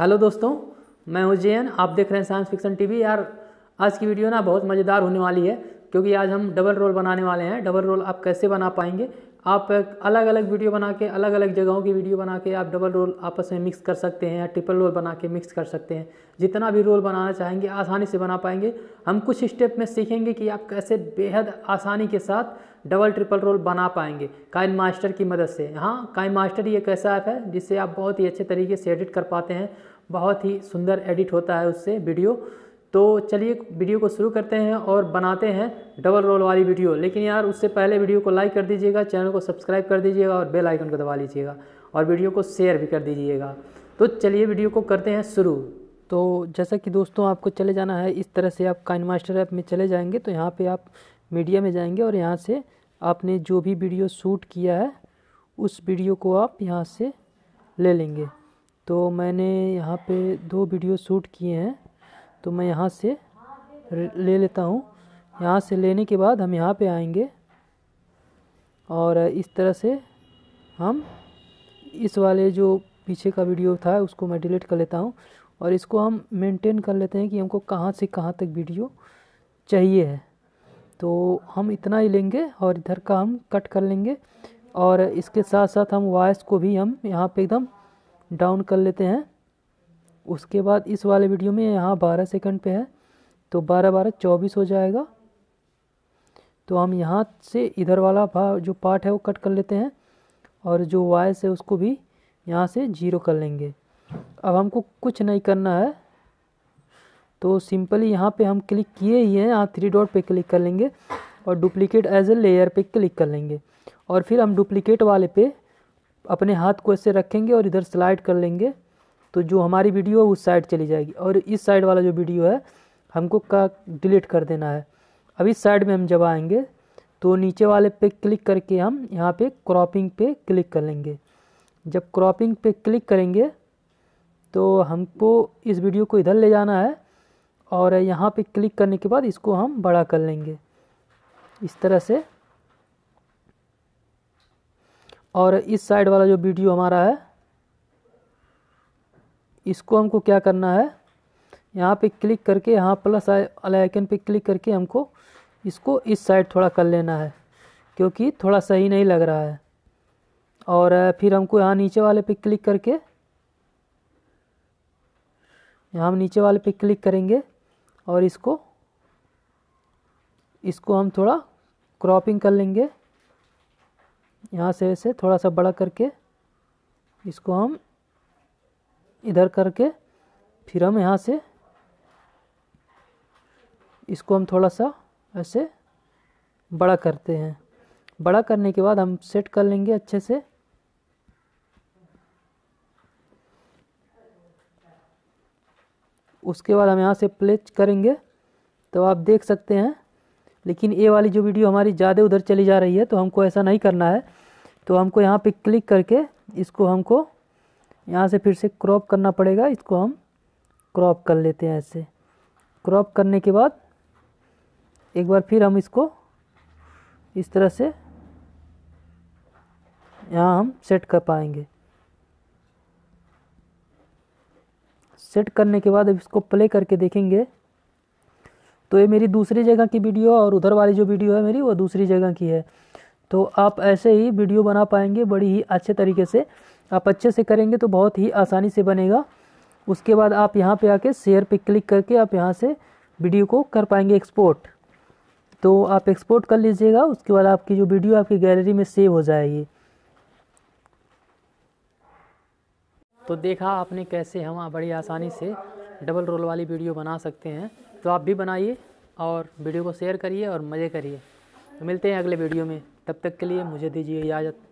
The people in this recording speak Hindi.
हेलो दोस्तों मैं उज्जैन आप देख रहे हैं साइंस फिक्सन टीवी यार आज की वीडियो ना बहुत मज़ेदार होने वाली है क्योंकि आज हम डबल रोल बनाने वाले हैं डबल रोल आप कैसे बना पाएंगे आप अलग अलग वीडियो बना के अलग अलग जगहों की वीडियो बना के आप डबल रोल आपस में मिक्स कर सकते हैं या ट्रिपल रोल बना के मिक्स कर सकते हैं जितना भी रोल बनाना चाहेंगे आसानी से बना पाएंगे हम कुछ स्टेप में सीखेंगे कि आप कैसे बेहद आसानी के साथ डबल ट्रिपल रोल बना पाएंगे काइन मास्टर की मदद से हाँ काइन मास्टर ये एक ऐसा ऐप है जिससे आप बहुत ही अच्छे तरीके से एडिट कर पाते हैं बहुत ही सुंदर एडिट होता है उससे वीडियो तो चलिए वीडियो को शुरू करते हैं और बनाते हैं डबल रोल वाली वीडियो लेकिन यार उससे पहले वीडियो को लाइक कर दीजिएगा चैनल को सब्सक्राइब कर दीजिएगा और बेल आइकन को दबा लीजिएगा और वीडियो को शेयर भी कर दीजिएगा तो चलिए वीडियो को करते हैं शुरू तो जैसा कि दोस्तों आपको चले जाना है इस तरह से आप काइन मास्टर ऐप में चले जाएँगे तो यहाँ पर आप मीडिया में जाएँगे और यहाँ से आपने जो भी वीडियो शूट किया है उस वीडियो को आप यहाँ से ले लेंगे तो मैंने यहाँ पर दो वीडियो शूट किए हैं तो मैं यहाँ से ले लेता हूँ यहाँ से लेने के बाद हम यहाँ पे आएंगे और इस तरह से हम इस वाले जो पीछे का वीडियो था उसको मैं डिलीट कर लेता हूँ और इसको हम मेंटेन कर लेते हैं कि हमको कहाँ से कहाँ तक वीडियो चाहिए है तो हम इतना ही लेंगे और इधर का हम कट कर लेंगे और इसके साथ साथ हम वॉइस को भी हम यहाँ पे एकदम डाउन कर लेते हैं उसके बाद इस वाले वीडियो में यहाँ बारह सेकंड पे है तो बारह बारह चौबीस हो जाएगा तो हम यहाँ से इधर वाला जो पार्ट है वो कट कर लेते हैं और जो वायस है उसको भी यहाँ से जीरो कर लेंगे अब हमको कुछ नहीं करना है तो सिंपली यहाँ पे हम क्लिक किए ही हैं यहाँ थ्री डॉट पे क्लिक कर लेंगे और डुप्लीकेट एज ए लेयर पे क्लिक कर लेंगे और फिर हम डुप्लीकेट वाले पे अपने हाथ को ऐसे रखेंगे और इधर स्लाइड कर लेंगे तो जो हमारी वीडियो है उस साइड चली जाएगी और इस साइड वाला जो वीडियो है हमको का डिलीट कर देना है अब इस साइड में हम जब आएंगे तो नीचे वाले पे क्लिक करके हम यहाँ पे क्रॉपिंग पे क्लिक कर लेंगे जब क्रॉपिंग पे क्लिक करेंगे तो हमको इस वीडियो को इधर ले जाना है और यहाँ पे क्लिक करने के बाद इसको हम बड़ा कर लेंगे इस तरह से और इस साइड वाला जो वीडियो हमारा है इसको हमको क्या करना है यहाँ पे क्लिक करके यहाँ प्लस आइकन पे क्लिक करके हमको इसको इस साइड थोड़ा कर लेना है क्योंकि थोड़ा सही नहीं लग रहा है और फिर हमको यहाँ नीचे वाले पे क्लिक करके यहाँ हम नीचे वाले पे क्लिक करेंगे और इसको इसको हम थोड़ा क्रॉपिंग कर लेंगे यहाँ से ऐसे थोड़ा सा बड़ा करके इसको हम इधर करके फिर हम यहाँ से इसको हम थोड़ा सा ऐसे बड़ा करते हैं बड़ा करने के बाद हम सेट कर लेंगे अच्छे से उसके बाद हम यहाँ से प्लेच करेंगे तो आप देख सकते हैं लेकिन ये वाली जो वीडियो हमारी ज़्यादा उधर चली जा रही है तो हमको ऐसा नहीं करना है तो हमको यहाँ पे क्लिक करके इसको हमको यहाँ से फिर से क्रॉप करना पड़ेगा इसको हम क्रॉप कर लेते हैं ऐसे क्रॉप करने के बाद एक बार फिर हम इसको इस तरह से यहाँ हम सेट कर पाएंगे सेट करने के बाद अब इसको प्ले करके देखेंगे तो ये मेरी दूसरी जगह की वीडियो और उधर वाली जो वीडियो है मेरी वो दूसरी जगह की है तो आप ऐसे ही वीडियो बना पाएंगे बड़ी ही अच्छे तरीके से आप अच्छे से करेंगे तो बहुत ही आसानी से बनेगा उसके बाद आप यहाँ पे आके शेयर पे क्लिक करके आप यहाँ से वीडियो को कर पाएंगे एक्सपोर्ट तो आप एक्सपोर्ट कर लीजिएगा उसके बाद आपकी जो वीडियो आपकी गैलरी में सेव हो जाएगी तो देखा आपने कैसे हम बड़ी आसानी से डबल रोल वाली वीडियो बना सकते हैं तो आप भी बनाइए और वीडियो को शेयर करिए और मज़े करिए तो मिलते हैं अगले वीडियो में तब तक के लिए मुझे दीजिए इजाज़त